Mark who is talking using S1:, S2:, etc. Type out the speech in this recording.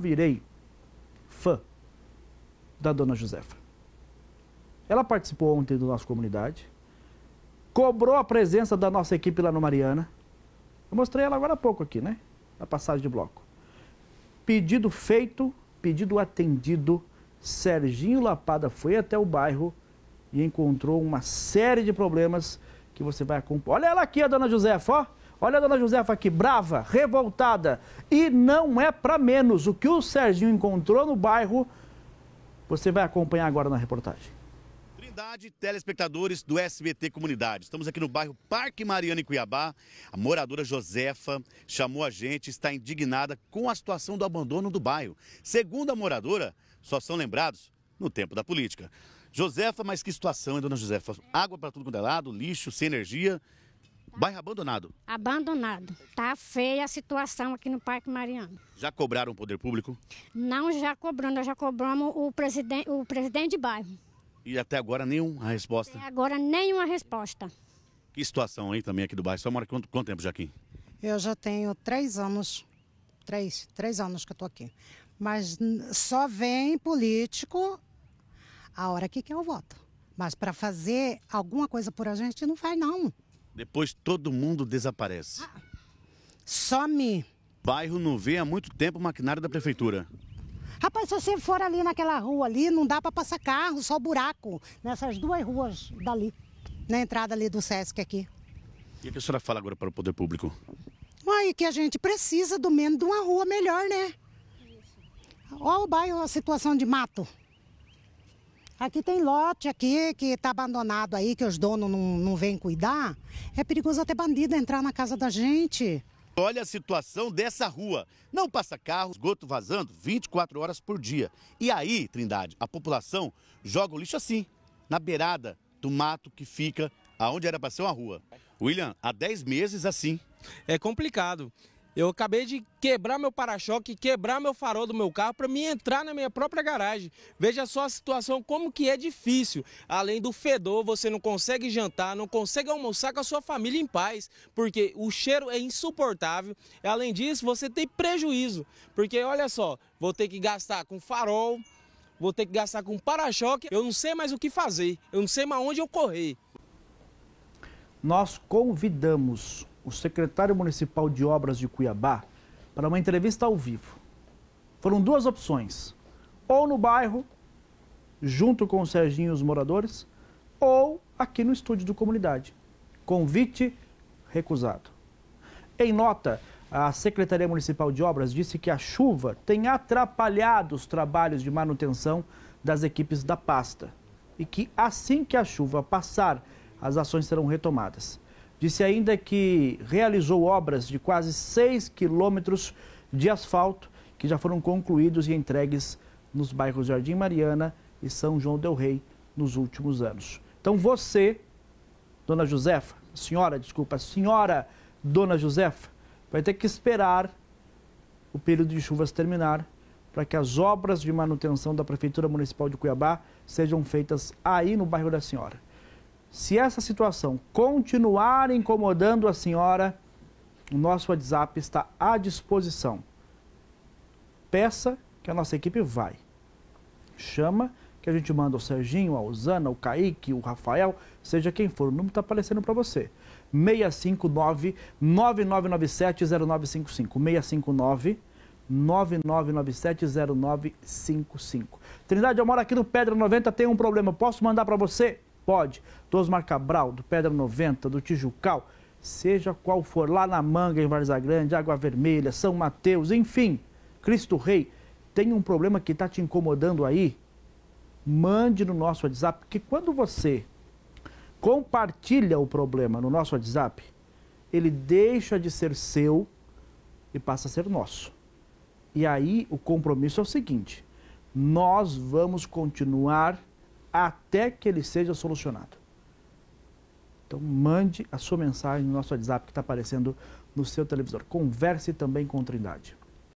S1: virei fã da dona Josefa. Ela participou ontem da nossa comunidade, cobrou a presença da nossa equipe lá no Mariana. Eu mostrei ela agora há pouco aqui, né? Na passagem de bloco. Pedido feito, pedido atendido. Serginho Lapada foi até o bairro e encontrou uma série de problemas que você vai acompanhar. Olha ela aqui, a dona Josefa, ó. Olha a dona Josefa aqui, brava, revoltada. E não é para menos. O que o Serginho encontrou no bairro, você vai acompanhar agora na reportagem.
S2: Trindade, telespectadores do SBT Comunidade. Estamos aqui no bairro Parque Mariana, em Cuiabá. A moradora Josefa chamou a gente, está indignada com a situação do abandono do bairro. Segundo a moradora, só são lembrados no tempo da política. Josefa, mas que situação, hein, dona Josefa? Água para tudo quanto é lado, lixo, sem energia. Bairro abandonado.
S3: Abandonado. Tá feia a situação aqui no Parque Mariano.
S2: Já cobraram o poder público?
S3: Não já cobrando, nós já cobramos o presidente, o presidente de bairro.
S2: E até agora nenhuma resposta? Até
S3: agora nenhuma resposta.
S2: Que situação aí também aqui do bairro? Só mora quanto, quanto tempo, Jaquim?
S3: Eu já tenho três anos, três, três anos que eu tô aqui. Mas só vem político a hora que quer o voto. Mas para fazer alguma coisa por a gente, não faz não.
S2: Depois todo mundo desaparece. Some. Bairro não vê há muito tempo maquinário da prefeitura.
S3: Rapaz, se você for ali naquela rua ali, não dá para passar carro, só buraco. Nessas duas ruas dali, na entrada ali do Sesc aqui.
S2: E o que a senhora fala agora para o poder público?
S3: Aí que a gente precisa do menos de uma rua melhor, né? Olha o bairro, a situação de mato. Aqui tem lote aqui que está abandonado aí, que os donos não, não vêm cuidar. É perigoso até bandido entrar na casa da gente.
S2: Olha a situação dessa rua. Não passa carro, esgoto vazando 24 horas por dia. E aí, Trindade, a população joga o lixo assim, na beirada do mato que fica aonde era para ser uma rua. William, há 10 meses
S1: assim. É complicado. Eu acabei de quebrar meu para-choque, quebrar meu farol do meu carro para me entrar na minha própria garagem. Veja só a situação como que é difícil. Além do fedor, você não consegue jantar, não consegue almoçar com a sua família em paz, porque o cheiro é insuportável. Além disso, você tem prejuízo, porque olha só, vou ter que gastar com farol, vou ter que gastar com para-choque, eu não sei mais o que fazer, eu não sei mais onde eu correr. Nós convidamos o secretário municipal de obras de Cuiabá para uma entrevista ao vivo. Foram duas opções: ou no bairro, junto com o Serginho e os moradores, ou aqui no estúdio do comunidade. Convite recusado. Em nota, a Secretaria Municipal de Obras disse que a chuva tem atrapalhado os trabalhos de manutenção das equipes da pasta e que assim que a chuva passar, as ações serão retomadas. Disse ainda que realizou obras de quase 6 quilômetros de asfalto que já foram concluídos e entregues nos bairros Jardim Mariana e São João Del Rei nos últimos anos. Então você, dona Josefa, senhora, desculpa, senhora dona Josefa, vai ter que esperar o período de chuvas terminar para que as obras de manutenção da Prefeitura Municipal de Cuiabá sejam feitas aí no bairro da Senhora. Se essa situação continuar incomodando a senhora, o nosso WhatsApp está à disposição. Peça que a nossa equipe vai. Chama que a gente manda o Serginho, a Osana, o Kaique, o Rafael, seja quem for. O número está aparecendo para você. 659-9997-0955. 659-9997-0955. Trindade, eu moro aqui no Pedra 90, tem um problema. Posso mandar para você? pode, do Osmar Cabral, do Pedra 90, do Tijucal, seja qual for, lá na Manga, em Varza Grande, Água Vermelha, São Mateus, enfim, Cristo Rei, tem um problema que está te incomodando aí? Mande no nosso WhatsApp, porque quando você compartilha o problema no nosso WhatsApp, ele deixa de ser seu e passa a ser nosso. E aí o compromisso é o seguinte: nós vamos continuar até que ele seja solucionado. Então mande a sua mensagem no nosso WhatsApp que está aparecendo no seu televisor. Converse também com Trindade.